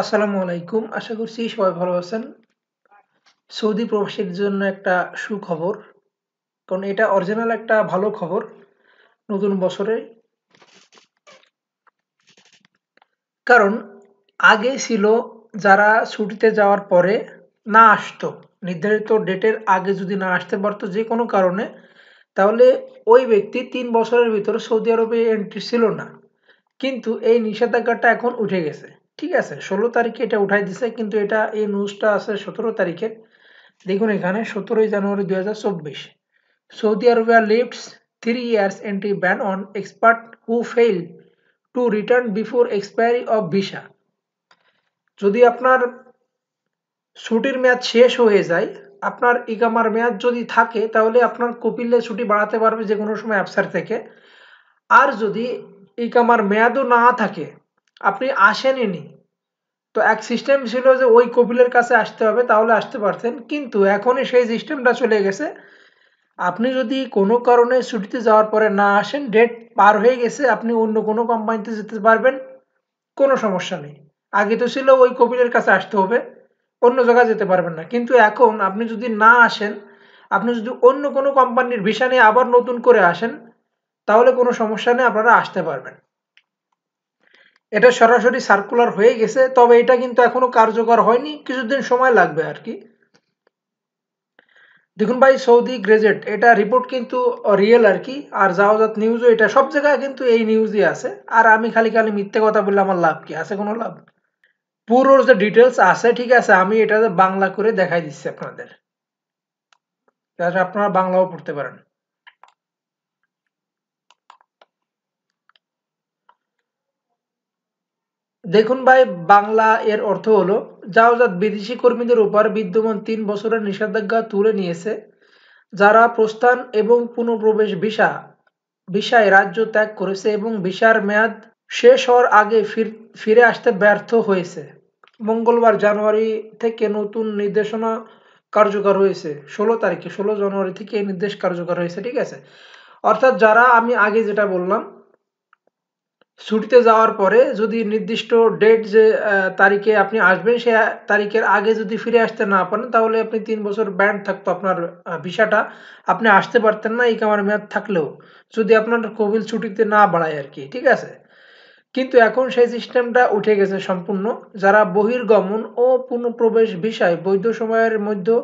আসসালামু আলাইকুম আশা করছি সবাই ভালো আছেন সৌদি প্রবাসীর জন্য একটা সুখবর কারণ এটা অরিজিনাল একটা ভালো খবর নতুন বছরে কারণ আগে ছিল যারা ছুটিতে যাওয়ার পরে না আসতো নির্ধারিত ডেটের আগে যদি না আসতে পারতো যে কোনো কারণে তাহলে ওই ব্যক্তি তিন বছরের ভিতরে সৌদি আরবে এন্ট্রি ছিল না কিন্তু এই নিষেধাজ্ঞাটা এখন উঠে গেছে ঠিক আছে ষোলো তারিখে এটা উঠাই দিছে কিন্তু এটা এই নিউজটা আছে সতেরো তারিখে দেখুন এখানে সতেরোই জানুয়ারি দু Saudi Arabia leaves three years entry ban on expert who fail to return before expiry of visa যদি আপনার ছুটির মেয়াদ শেষ হয়ে যায় আপনার ইকামার মেয়াদ যদি থাকে তাহলে আপনার কপিলে ছুটি বাড়াতে পারবে যে কোনো সময় অ্যাপসার থেকে আর যদি ইকামার মেয়াদও না থাকে আপনি আসেনি তো এক সিস্টেম ছিল যে ওই কপিলের কাছে আসতে হবে তাহলে আসতে পারতেন কিন্তু এখনই সেই সিস্টেমটা চলে গেছে আপনি যদি কোনো কারণে ছুটিতে যাওয়ার পরে না আসেন ডেট পার হয়ে গেছে আপনি অন্য কোনো কোম্পানিতে যেতে পারবেন কোনো সমস্যা নেই আগে তো ছিল ওই কপিলের কাছে আসতে হবে অন্য জায়গায় যেতে পারবেন না কিন্তু এখন আপনি যদি না আসেন আপনি যদি অন্য কোনো কোম্পানির ভিসা নিয়ে আবার নতুন করে আসেন তাহলে কোনো সমস্যা নেই আপনারা আসতে পারবেন এটা সরাসরি সার্কুলার হয়ে গেছে তবে এটা কিন্তু এখনো কার্যকর হয়নি কিছুদিন সময় লাগবে আর কি দেখুন ভাই সৌদি গ্রেজেট এটা রিপোর্ট কিন্তু রিয়েল আর কি আর জাহাজাত নিউজও এটা সব জায়গায় কিন্তু এই নিউজই আছে আর আমি খালি খালি মিথ্যে কথা বললে আমার লাভ কি আছে কোনো লাভ পুরো যে ডিটেলস আছে ঠিক আছে আমি এটা বাংলা করে দেখাই দিচ্ছি আপনাদের আপনারা বাংলাও পড়তে পারেন দেখুন ভাই বাংলা এর অর্থ হলো যাওজাত বিদেশি কর্মীদের উপর বিদ্যমান তিন বছরের নিষেধাজ্ঞা তুলে নিয়েছে যারা প্রস্থান এবং পুনঃপ্রবেশ ভিসা ভিসায় রাজ্য ত্যাগ করেছে এবং ভিসার মেয়াদ শেষ হওয়ার আগে ফিরে আসতে ব্যর্থ হয়েছে মঙ্গলবার জানুয়ারি থেকে নতুন নির্দেশনা কার্যকর হয়েছে ষোলো তারিখে ষোলো জানুয়ারি থেকে এই নির্দেশ কার্যকর হয়েছে ঠিক আছে অর্থাৎ যারা আমি আগে যেটা বললাম ছুটিতে যাওয়ার পরে যদি নির্দিষ্ট ডেট যে তারিখে আপনি আসবেন সে তারিখের আগে যদি ফিরে আসতে না পারেন তাহলে আপনি তিন বছর ব্যান্ড থাকতো আপনার ভিসাটা আপনি আসতে পারতেন না এই কামার মেয়াদ থাকলেও যদি আপনার কোভিড ছুটিতে না বাড়ায় আর কি ঠিক আছে কিন্তু এখন সেই সিস্টেমটা উঠে গেছে সম্পূর্ণ যারা বহির্গমন ও পুনঃপ্রবেশ ভিসায় বৈধ সময়ের মধ্যে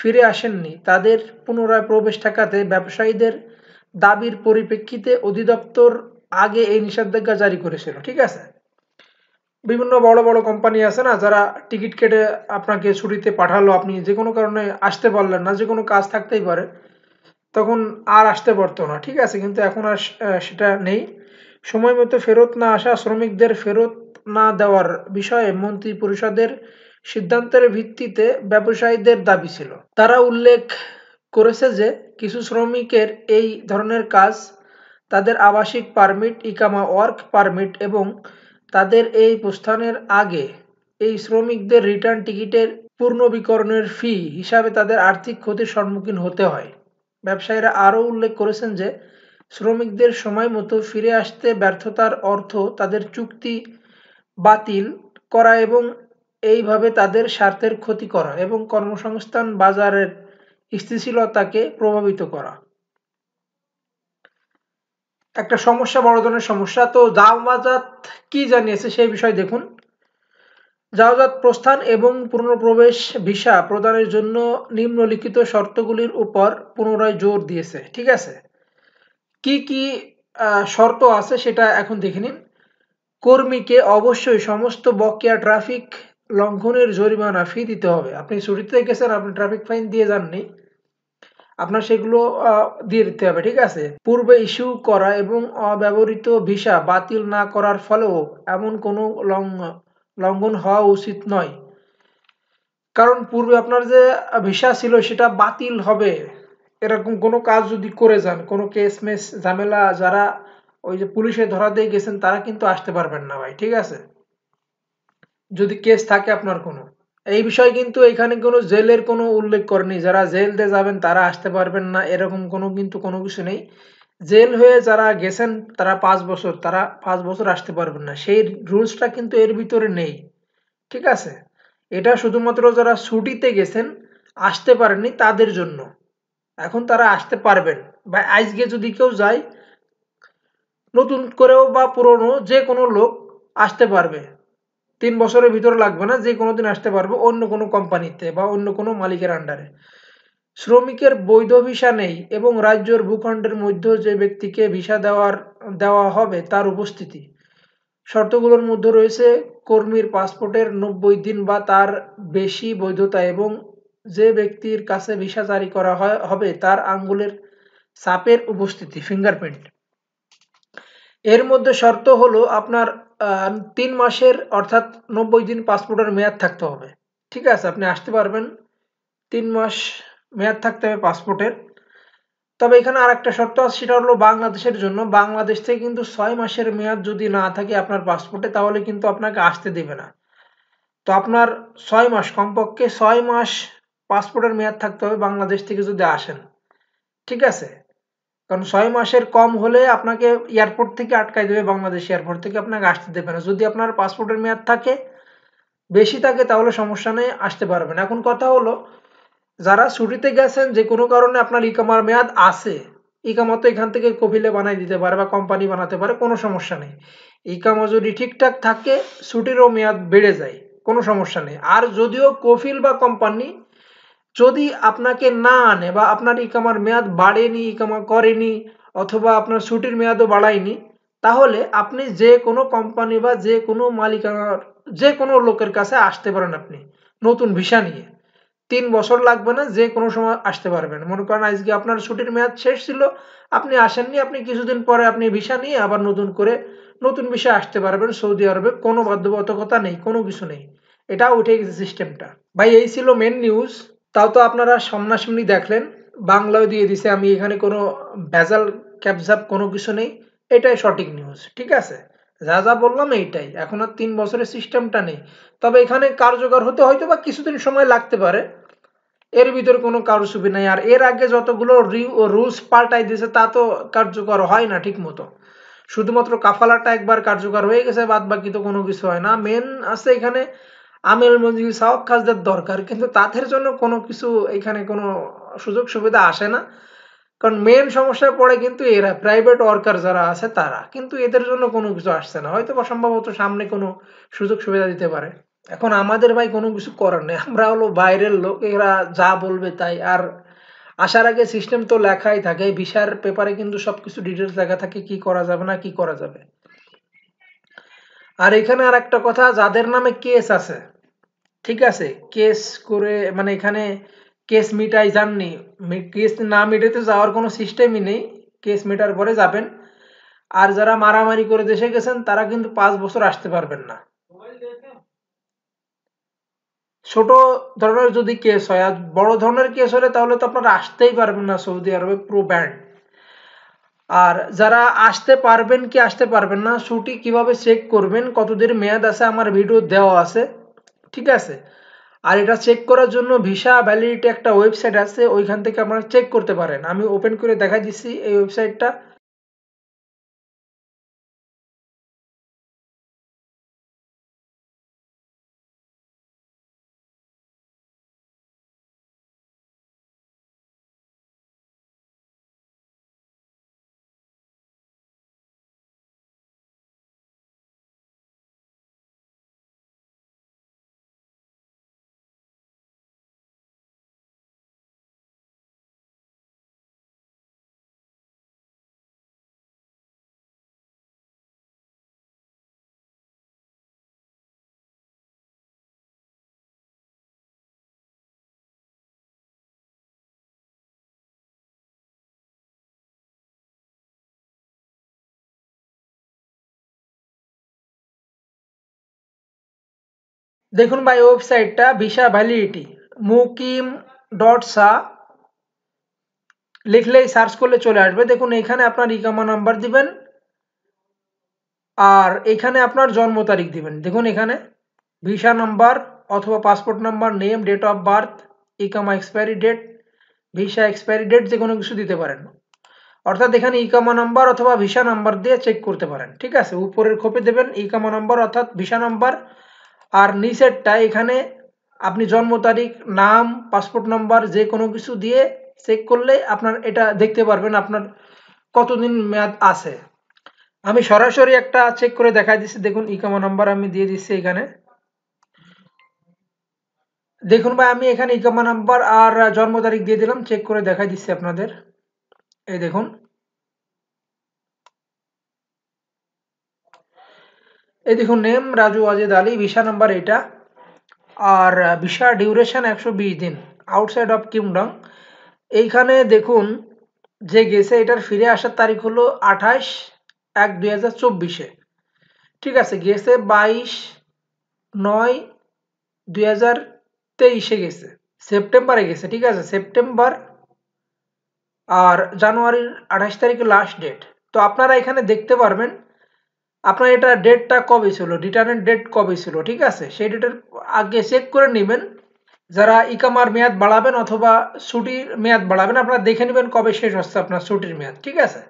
ফিরে আসেননি তাদের পুনরায় প্রবেশ ঠেকাতে ব্যবসায়ীদের দাবির পরিপ্রেক্ষিতে অধিদপ্তর আগে এই নিষেধাজ্ঞা জারি করেছিল ঠিক আছে বিভিন্ন বড় বড় কোম্পানি আছে না যারা টিকিট কেটে আপনাকে ছুটিতে পাঠালো আপনি যে কোনো কারণে আসতে পারলেন না যে কোনো কাজ থাকতেই পারে তখন আর আসতে পারতো না ঠিক আছে কিন্তু এখন আর সেটা নেই সময় মতো ফেরত না আসা শ্রমিকদের ফেরত না দেওয়ার বিষয়ে মন্ত্রী পরিষদের সিদ্ধান্তের ভিত্তিতে ব্যবসায়ীদের দাবি ছিল তারা উল্লেখ করেছে যে কিছু শ্রমিকের এই ধরনের কাজ তাদের আবাসিক পারমিট ইকামা ওয়ার্ক পারমিট এবং তাদের এই প্রস্থানের আগে এই শ্রমিকদের রিটার্ন টিকিটের পুনর্নবীকরণের ফি হিসাবে তাদের আর্থিক ক্ষতির সম্মুখীন হতে হয় ব্যবসায়ীরা আরও উল্লেখ করেছেন যে শ্রমিকদের সময় মতো ফিরে আসতে ব্যর্থতার অর্থ তাদের চুক্তি বাতিল করা এবং এইভাবে তাদের স্বার্থের ক্ষতি করা এবং কর্মসংস্থান বাজারের স্থিতিশীলতাকে প্রভাবিত করা একটা সমস্যা বড় ধরনের সমস্যা তো জাওয়াজাত কি জানিয়েছে সেই বিষয়ে দেখুন জাওয়াজাত প্রস্থান এবং পুনঃপ্রবেশ ভিসা প্রদানের জন্য নিম্নলিখিত শর্তগুলির উপর পুনরায় জোর দিয়েছে ঠিক আছে কি কি শর্ত আছে সেটা এখন দেখে নিন কর্মীকে অবশ্যই সমস্ত বকেয়া ট্রাফিক লঙ্ঘনের জরিমানা ফি দিতে হবে আপনি ছুটিতে গেছেন আপনি ট্রাফিক ফাইন দিয়ে যাননি আপনার সেগুলো দিয়ে দিতে হবে ঠিক আছে পূর্বে ইস্যু করা এবং অব্যবহৃত ভিসা বাতিল না করার ফলেও এমন কোনো লঙ্ঘন হওয়া উচিত নয় কারণ পূর্বে আপনার যে ভিসা ছিল সেটা বাতিল হবে এরকম কোনো কাজ যদি করে যান কোনো কেস মেস ঝামেলা যারা ওই যে পুলিশে ধরা দিয়ে গেছেন তারা কিন্তু আসতে পারবেন না ভাই ঠিক আছে যদি কেস থাকে আপনার কোনো এই বিষয়ে কিন্তু এখানে কোনো জেলের কোনো উল্লেখ করেনি যারা জেল দিয়ে যাবেন তারা আসতে পারবেন না এরকম কোনো কিন্তু কোনো কিছু নেই জেল হয়ে যারা গেছেন তারা পাঁচ বছর তারা পাঁচ বছর আসতে পারবেন না সেই রুলসটা কিন্তু এর ভিতরে নেই ঠিক আছে এটা শুধুমাত্র যারা ছুটিতে গেছেন আসতে পারেননি তাদের জন্য এখন তারা আসতে পারবেন বা আজকে যদি কেউ যায় নতুন করেও বা পুরনো যে কোনো লোক আসতে পারবে তিন বছরের ভিতরে লাগবে না যে কোনো দিন আসতে পারবো অন্য কোনো কোম্পানিতে বা অন্য কোনো মালিকের আন্ডারে শ্রমিকের বৈধ ভিসা নেই এবং রাজ্যের ভূখণ্ডের মধ্যে যে ব্যক্তিকে ভিসা দেওয়ার দেওয়া হবে তার উপস্থিতি শর্তগুলোর মধ্যে রয়েছে কর্মীর পাসপোর্টের নব্বই দিন বা তার বেশি বৈধতা এবং যে ব্যক্তির কাছে ভিসা জারি করা হবে তার আঙ্গুলের সাপের উপস্থিতি ফিঙ্গারপ্রিন্ট এর মধ্যে শর্ত হলো আপনার তিন মাসের অর্থাৎ নব্বই দিন পাসপোর্টের মেয়াদ থাকতে হবে ঠিক আছে আপনি আসতে পারবেন তিন মাস মেয়াদ থাকতে হবে পাসপোর্টের তবে এখানে আর একটা শর্ত আছে সেটা হলো বাংলাদেশের জন্য বাংলাদেশ থেকে কিন্তু ছয় মাসের মেয়াদ যদি না থাকে আপনার পাসপোর্টে তাহলে কিন্তু আপনাকে আসতে দেবে না তো আপনার ছয় মাস কমপক্ষে ছয় মাস পাসপোর্টের মেয়াদ থাকতে হবে বাংলাদেশ থেকে যদি আসেন ঠিক আছে কারণ ছয় মাসের কম হলে আপনাকে এয়ারপোর্ট থেকে আটকাই দেবে বাংলাদেশ এয়ারপোর্ট থেকে আপনাকে আসতে দেবে না যদি আপনার পাসপোর্টের মেয়াদ থাকে বেশি থাকে তাহলে সমস্যা নেই আসতে পারবেন এখন কথা হলো যারা ছুটিতে গেছেন যে কোনো কারণে আপনার ইকামার মেয়াদ আছে ইকামা তো এখান থেকে কফিলে বানাই দিতে পারে বা কোম্পানি বানাতে পারে কোনো সমস্যা নেই ইকামা যদি ঠিকঠাক থাকে ছুটিরও মেয়াদ বেড়ে যায় কোনো সমস্যা নেই আর যদিও কফিল বা কোম্পানি যদি আপনাকে না আনে বা আপনার ইকামার মেয়াদ বাড়েনি ইকামা করেনি অথবা আপনার ছুটির মেয়াদও বাড়ায়নি তাহলে আপনি যে কোনো কোম্পানি বা যে কোনো মালিকানার যে কোনো লোকের কাছে আসতে পারেন আপনি নতুন ভিসা নিয়ে তিন বছর লাগবে না যে কোনো সময় আসতে পারবেন মনে করেন আজকে আপনার ছুটির মেয়াদ শেষ ছিল আপনি আসেননি আপনি কিছুদিন পরে আপনি ভিসা নিয়ে আবার নতুন করে নতুন ভিসা আসতে পারবেন সৌদি আরবে কোনো বাধ্যবাধকতা নেই কোনো কিছু নেই এটা উঠে গেছে সিস্টেমটা ভাই এই ছিল মেন নিউজ তাও তো আপনারা সামনাসামনি দেখলেন বাংলাও দিয়ে দিছে আমি এখানে কোনো ভেজাল ক্যাপজাপ কোনো কিছু নেই এটাই সঠিক নিউজ ঠিক আছে যা যা বললাম এইটাই এখন আর তিন বছরের সিস্টেমটা নেই তবে এখানে কার্যকর হতে হয়তো বা কিছুদিন সময় লাগতে পারে এর ভিতরে কোনো কারুসুবি নাই আর এর আগে যতগুলো রুলস পাল্টাই দিয়েছে তা তো কার্যকর হয় না ঠিক মতো শুধুমাত্র কাফালাটা একবার কার্যকর হয়ে গেছে বাদ বাকি তো কোনো কিছু হয় না মেন আছে এখানে আমেল মজুরি সাওয়াক কাজদের দরকার কিন্তু তাদের জন্য কোনো কিছু এখানে কোনো সুযোগ সুবিধা আসে না কারণ মেন সমস্যায় পড়ে কিন্তু এরা প্রাইভেট ওয়ার্কার যারা আছে তারা কিন্তু এদের জন্য কোনো কিছু আসছে না হয়তো বা সম্ভবত সামনে কোনো সুযোগ সুবিধা দিতে পারে এখন আমাদের ভাই কোনো কিছু করার নেই আমরা হলো বাইরের লোক এরা যা বলবে তাই আর আসার আগে সিস্টেম তো লেখাই থাকে ভিসার পেপারে কিন্তু সব কিছু ডিটেলস লেখা থাকে কি করা যাবে না কি করা যাবে আর এখানে আর একটা কথা যাদের নামে কেস আছে ঠিক আছে কেস করে মানে এখানে কেস মিটাই যাননি কেস না মিটাইতে যাওয়ার কোনো সিস্টেমই নেই কেস মিটার পরে যাবেন আর যারা মারামারি করে দেশে গেছেন তারা কিন্তু পাঁচ বছর আসতে পারবেন না ছোট ধরনের যদি কেস হয় আর বড় ধরনের কেস হলে তাহলে তো আপনারা আসতেই পারবেন না সৌদি আরবে প্রো ব্যান্ড আর যারা আসতে পারবেন কি আসতে পারবেন না ছুটি কিভাবে চেক করবেন দিন মেয়াদ আছে আমার ভিডিও দেওয়া আছে ঠিক আছে আর এটা চেক করার জন্য ভিসা ভ্যালিডিটি একটা ওয়েবসাইট আছে ওইখান থেকে আপনারা চেক করতে পারেন আমি ওপেন করে দেখা দিচ্ছি এই ওয়েবসাইটটা দেখুন ভাই ওয়েবসাইটটা ভিসা ভ্যালিডিটি মুকিম ডট সা লিখলেই সার্চ করলে চলে আসবে দেখুন এখানে আপনার ইকামা নাম্বার দিবেন আর এখানে আপনার জন্ম তারিখ দিবেন দেখুন এখানে ভিসা নাম্বার অথবা passport number name date of birth ইকামা expiry date visa expiry date যে কোনো কিছু দিতে পারেন অর্থাৎ এখানে ইকামা নাম্বার অথবা ভিসা নাম্বার দিয়ে চেক করতে পারেন ঠিক আছে উপরের খোপে দেবেন ইকামা নাম্বার অর্থাৎ ভিসা নাম্বার আর নিচেরটা এখানে আপনি জন্ম তারিখ নাম পাসপোর্ট নাম্বার যে কোনো কিছু দিয়ে চেক করলে আপনার এটা দেখতে পারবেন আপনার কতদিন মেয়াদ আছে আমি সরাসরি একটা চেক করে দেখাই দিচ্ছি দেখুন ইকামা নাম্বার আমি দিয়ে দিচ্ছি এখানে দেখুন ভাই আমি এখানে ইকামা নাম্বার আর জন্ম তারিখ দিয়ে দিলাম চেক করে দেখাই দিচ্ছি আপনাদের এই দেখুন এই দেখুন name Raju Wajed Ali visa number এটা আর ভিসা ডিউরেশন একশো দিন আউটসাইড অফ কিংডম এইখানে দেখুন যে গেছে এটার ফিরে আসার তারিখ হলো আঠাশ এক দুই হাজার চব্বিশে ঠিক আছে গেছে বাইশ নয় দুই হাজার তেইশে গেছে সেপ্টেম্বরে গেছে ঠিক আছে সেপ্টেম্বর আর জানুয়ারির আঠাশ তারিখে লাস্ট ডেট তো আপনারা এখানে দেখতে পারবেন আপনার এটা ডেটটা কবে ছিল রিটার্নের ডেট কবে ছিল ঠিক আছে সেই ডেটের আগে চেক করে নেবেন যারা ইকামার মেয়াদ বাড়াবেন অথবা ছুটির মেয়াদ বাড়াবেন আপনারা দেখে নেবেন কবে শেষ হচ্ছে আপনার ছুটির মেয়াদ ঠিক আছে